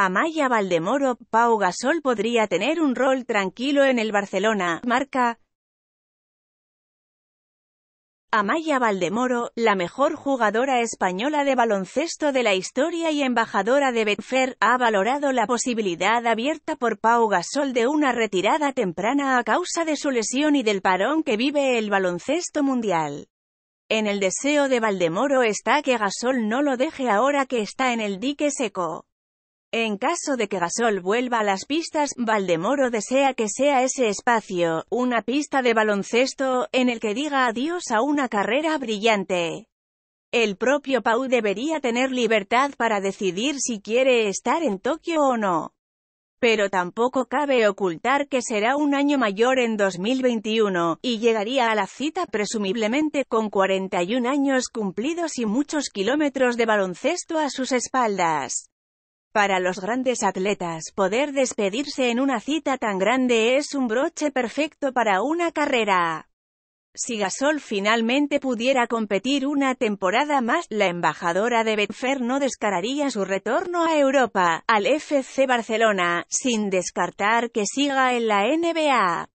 Amaya Valdemoro, Pau Gasol podría tener un rol tranquilo en el Barcelona, marca. Amaya Valdemoro, la mejor jugadora española de baloncesto de la historia y embajadora de Betfair, ha valorado la posibilidad abierta por Pau Gasol de una retirada temprana a causa de su lesión y del parón que vive el baloncesto mundial. En el deseo de Valdemoro está que Gasol no lo deje ahora que está en el dique seco. En caso de que Gasol vuelva a las pistas, Valdemoro desea que sea ese espacio, una pista de baloncesto, en el que diga adiós a una carrera brillante. El propio Pau debería tener libertad para decidir si quiere estar en Tokio o no. Pero tampoco cabe ocultar que será un año mayor en 2021, y llegaría a la cita presumiblemente con 41 años cumplidos y muchos kilómetros de baloncesto a sus espaldas. Para los grandes atletas, poder despedirse en una cita tan grande es un broche perfecto para una carrera. Si Gasol finalmente pudiera competir una temporada más, la embajadora de Betfair no descararía su retorno a Europa, al FC Barcelona, sin descartar que siga en la NBA.